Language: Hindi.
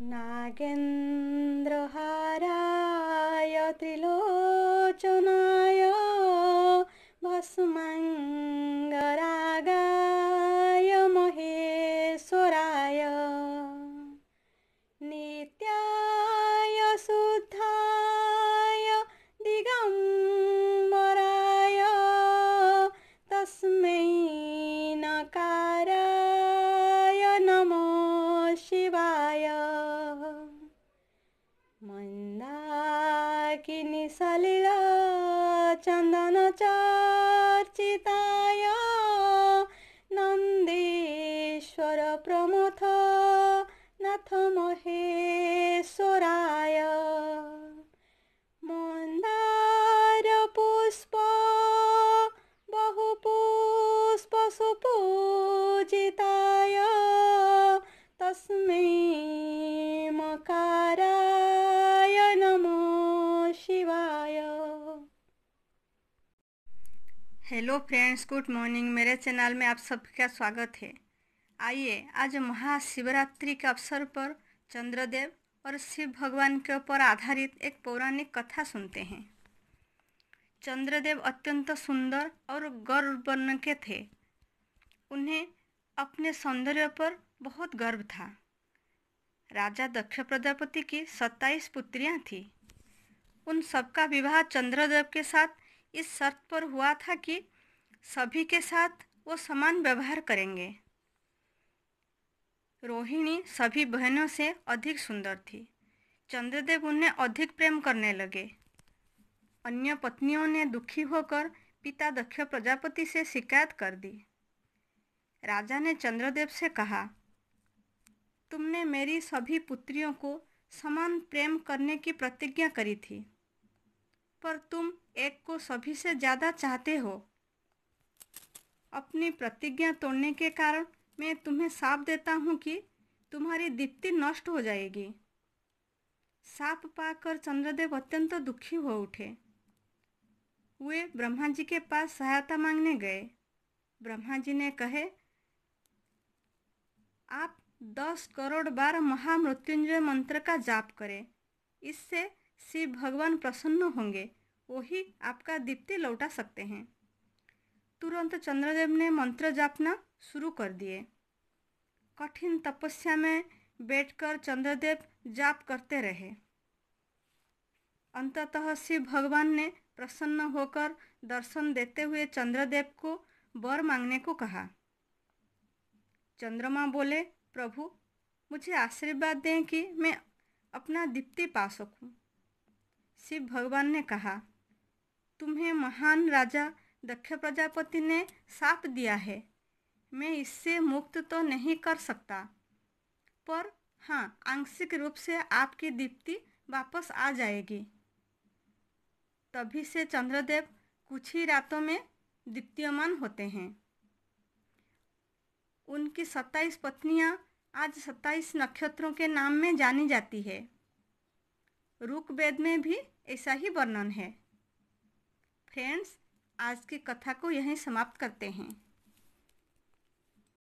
नागेन्द्रहाराय त्रिलोचनाय भस्मङ्गरागाय महेश्वराय नित्याय शुद्धाय दिगम्बराय तस्मै नकाराय नमो शिवाय किनि सलिला चंदन चर्चिताय नन्देश्वर प्रमथ नाथ महेश्वराय पुष्प बहुपुष्पसुपूजिताय तस्मै मका हेलो फ्रेंड्स गुड मॉर्निंग मेरे चैनल में आप सबका स्वागत है आइए आज महाशिवरात्रि के अवसर पर चंद्रदेव और शिव भगवान के ऊपर आधारित एक पौराणिक कथा सुनते हैं चंद्रदेव अत्यंत सुंदर और गर्व के थे उन्हें अपने सौंदर्य पर बहुत गर्व था राजा दक्ष प्रजापति की सत्ताईस पुत्रियां थीं उन सबका विवाह चंद्रदेव के साथ इस शर्त पर हुआ था कि सभी के साथ वो समान व्यवहार करेंगे रोहिणी सभी बहनों से अधिक सुंदर थी चंद्रदेव उन्हें अधिक प्रेम करने लगे अन्य पत्नियों ने दुखी होकर पिता दक्ष प्रजापति से शिकायत कर दी राजा ने चंद्रदेव से कहा तुमने मेरी सभी पुत्रियों को समान प्रेम करने की प्रतिज्ञा करी थी पर तुम एक को सभी से ज़्यादा चाहते हो अपनी प्रतिज्ञा तोड़ने के कारण मैं तुम्हें साफ देता हूँ कि तुम्हारी दीप्ति नष्ट हो जाएगी साप पाकर चंद्रदेव अत्यंत दुखी हो उठे वे ब्रह्मा जी के पास सहायता मांगने गए ब्रह्मा जी ने कहे आप दस करोड़ बार महामृत्युंजय मंत्र का जाप करें इससे शिव भगवान प्रसन्न होंगे वही आपका दीप्ति लौटा सकते हैं तुरंत चंद्रदेव ने मंत्र जापना शुरू कर दिए कठिन तपस्या में बैठकर चंद्रदेव जाप करते रहे अंततः शिव भगवान ने प्रसन्न होकर दर्शन देते हुए चंद्रदेव को वर मांगने को कहा चंद्रमा बोले प्रभु मुझे आशीर्वाद दें कि मैं अपना दीप्ति पा सकूं। शिव भगवान ने कहा तुम्हें महान राजा दक्ष प्रजापति ने साप दिया है मैं इससे मुक्त तो नहीं कर सकता पर हाँ आंशिक रूप से आपकी दीप्ति वापस आ जाएगी तभी से चंद्रदेव कुछ ही रातों में दीप्तियमान होते हैं उनकी सत्ताईस पत्नियाँ आज सत्ताईस नक्षत्रों के नाम में जानी जाती है रुक वेद में भी ऐसा ही वर्णन है फ्रेंड्स आज की कथा को यहीं समाप्त करते हैं